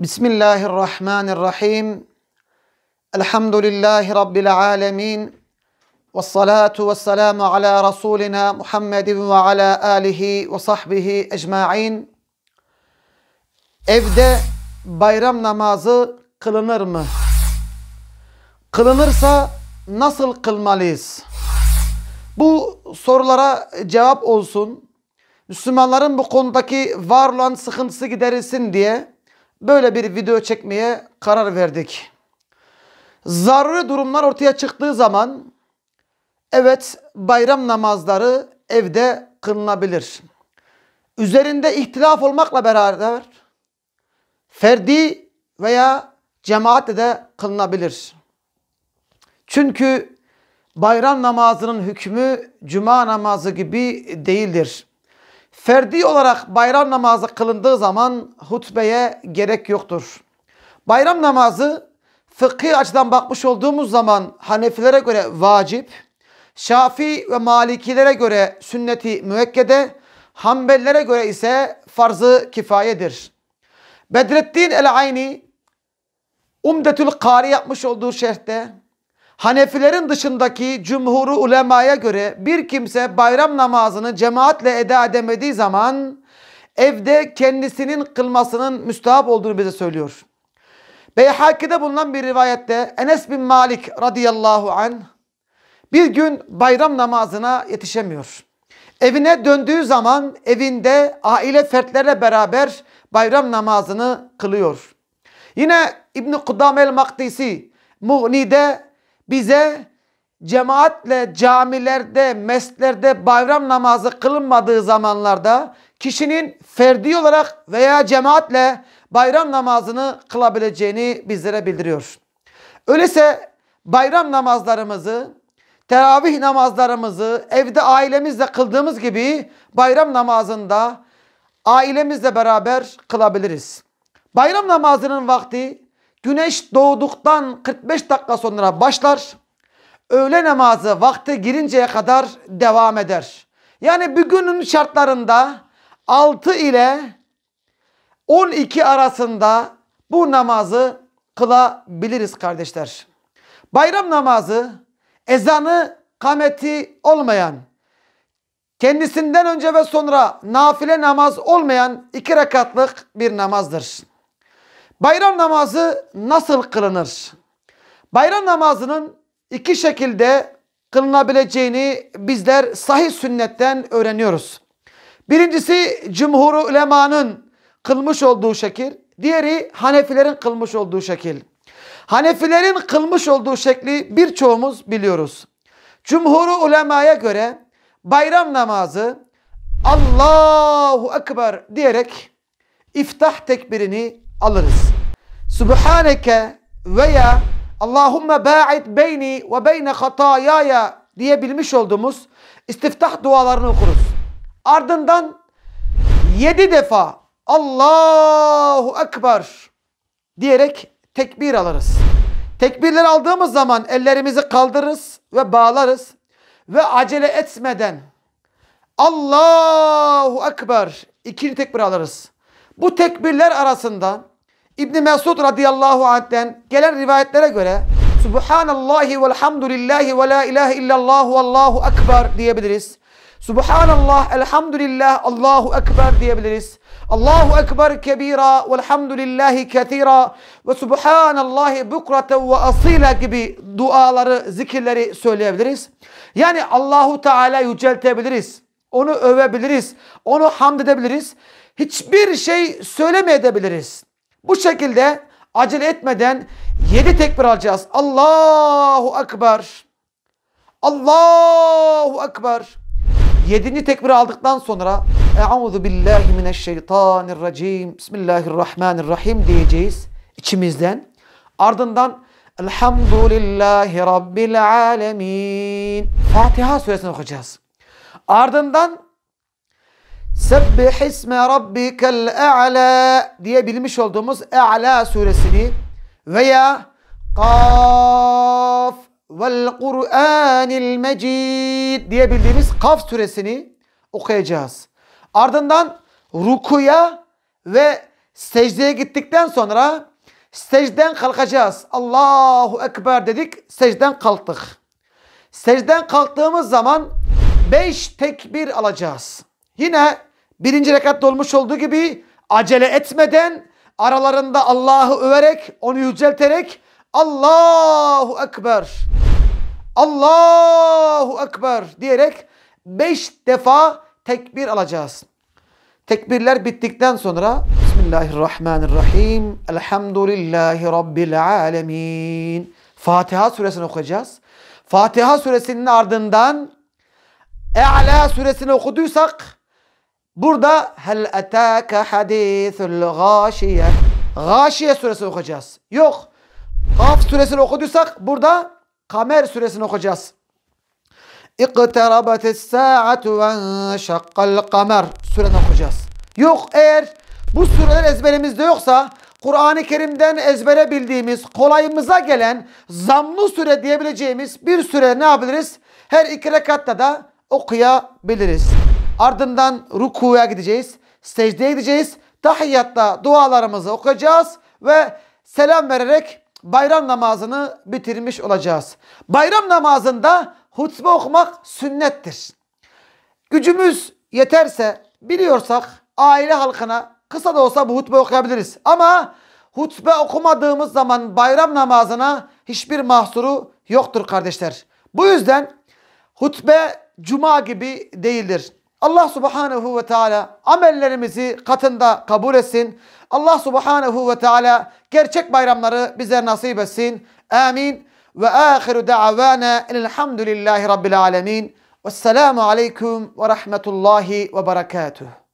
Bismillahirrahmanirrahim. Elhamdülillahi Rabbil alemin. Ve salatu ve selamu ala Resulina Muhammedin ve ala alihi ve sahbihi ecma'in. Evde bayram namazı kılınır mı? Kılınırsa nasıl kılmalıyız? Bu sorulara cevap olsun. Müslümanların bu konudaki var olan sıkıntısı giderilsin diye böyle bir video çekmeye karar verdik. Zaruri durumlar ortaya çıktığı zaman evet bayram namazları evde kılınabilir. Üzerinde ihtilaf olmakla beraber ferdi veya cemaatle de kılınabilir. Çünkü bayram namazının hükmü cuma namazı gibi değildir. Ferdi olarak bayram namazı kılındığı zaman hutbeye gerek yoktur. Bayram namazı fıkhi açıdan bakmış olduğumuz zaman Hanefilere göre vacip, Şafi ve Malikilere göre sünneti müekkede, Hanbellere göre ise farzı kifayedir. Bedrettin el-Ayni Umdetül Kari yapmış olduğu şerhte Hanefilerin dışındaki cumhuru ulemaya göre bir kimse bayram namazını cemaatle eda edemediği zaman evde kendisinin kılmasının müstahap olduğunu bize söylüyor. Beyhaki'de bulunan bir rivayette Enes bin Malik radıyallahu an bir gün bayram namazına yetişemiyor. Evine döndüğü zaman evinde aile fertlerle beraber bayram namazını kılıyor. Yine İbn Kudam el Maktisi Muğni'de bize cemaatle camilerde, mestlerde bayram namazı kılınmadığı zamanlarda kişinin ferdi olarak veya cemaatle bayram namazını kılabileceğini bizlere bildiriyor. Öyleyse bayram namazlarımızı, teravih namazlarımızı evde ailemizle kıldığımız gibi bayram namazında ailemizle beraber kılabiliriz. Bayram namazının vakti Güneş doğduktan 45 dakika sonra başlar. Öğle namazı vakti girinceye kadar devam eder. Yani bugünün şartlarında 6 ile 12 arasında bu namazı kılabiliriz kardeşler. Bayram namazı ezanı kameti olmayan kendisinden önce ve sonra nafile namaz olmayan iki rekatlık bir namazdır. Bayram namazı nasıl kılınır? Bayram namazının iki şekilde kılınabileceğini bizler sahih sünnetten öğreniyoruz. Birincisi cumhur ulemanın kılmış olduğu şekil. Diğeri Hanefilerin kılmış olduğu şekil. Hanefilerin kılmış olduğu şekli birçoğumuz biliyoruz. Cumhuru ulemaya göre bayram namazı Allahu Ekber diyerek iftah tekbirini alırız. Subhaneke veya Allahümme ba'id beyni ve beyne hatayaya diyebilmiş olduğumuz istiftah dualarını okuruz. Ardından yedi defa Allahu Ekber diyerek tekbir alırız. Tekbirleri aldığımız zaman ellerimizi kaldırırız ve bağlarız. Ve acele etmeden Allahu Ekber ikinci tekbir alırız. Bu tekbirler arasında İbn Mesud radıyallahu anh'ten gelen rivayetlere göre Subhanallahi velhamdülillahi ve la ilahe illallah ve Allahu ekber diyebiliriz. Subhanallah, elhamdülillah, Allahu ekber diyebiliriz. Allahu ekber kebira, velhamdülillahi ketira ve subhanallahi bukraten ve asila gibi duaları, zikirleri söyleyebiliriz. Yani Allahu Teala yüceltebiliriz. Onu övebiliriz. Onu hamd edebiliriz. Hiçbir şey söylemeyebiliriz. Bu şekilde acele etmeden yedi tekbir alacağız. Allahu Ekber. Allahu Ekber. Yedinci tekbir aldıktan sonra Euzu billahi mineşşeytanirracim. Bismillahirrahmanirrahim diyeceğiz içimizden. Ardından Elhamdülillahi Rabbil alemin. Fatiha suresini okuyacağız. Ardından Sebbih isme rabbikel e'la diye bilmiş olduğumuz E'la suresini veya Kaf vel Kur'anil Mecid diye bildiğimiz Kaf suresini okuyacağız. Ardından rukuya ve secdeye gittikten sonra secden kalkacağız. Allahu Ekber dedik secden kalktık. Secden kalktığımız zaman beş tekbir alacağız. Yine Birinci rekatta dolmuş olduğu gibi acele etmeden aralarında Allah'ı överek, onu yücelterek Allahu Ekber, Allahu Ekber diyerek beş defa tekbir alacağız. Tekbirler bittikten sonra Bismillahirrahmanirrahim, Elhamdülillahi Rabbil Alemin. Fatiha suresini okuyacağız. Fatiha suresinin ardından E'la suresini okuduysak Burada hel etâke hadîsul gâşiye. Gâşiye suresini okuyacağız. Yok. Kaf suresini okuduysak burada Kamer suresini okuyacağız. İqtarabatis sa'atu ve enşakkal kamer suresini okuyacağız. Yok eğer bu sureler ezberimizde yoksa Kur'an-ı Kerim'den ezbere bildiğimiz, kolayımıza gelen zamlı süre diyebileceğimiz bir süre ne yapabiliriz? Her iki rekatta da okuyabiliriz. Ardından rukuya gideceğiz. Secdeye gideceğiz. Tahiyyatta dualarımızı okuyacağız ve selam vererek bayram namazını bitirmiş olacağız. Bayram namazında hutbe okumak sünnettir. Gücümüz yeterse biliyorsak aile halkına kısa da olsa bu hutbe okuyabiliriz. Ama hutbe okumadığımız zaman bayram namazına hiçbir mahsuru yoktur kardeşler. Bu yüzden hutbe cuma gibi değildir. Allah subhanehu ve teala amellerimizi katında kabul etsin. Allah subhanehu ve teala gerçek bayramları bize nasip etsin. Amin. Ve ahiru da'vana elhamdülillahi rabbil alemin. Vesselamu aleyküm ve rahmetullahi ve berekatuhu.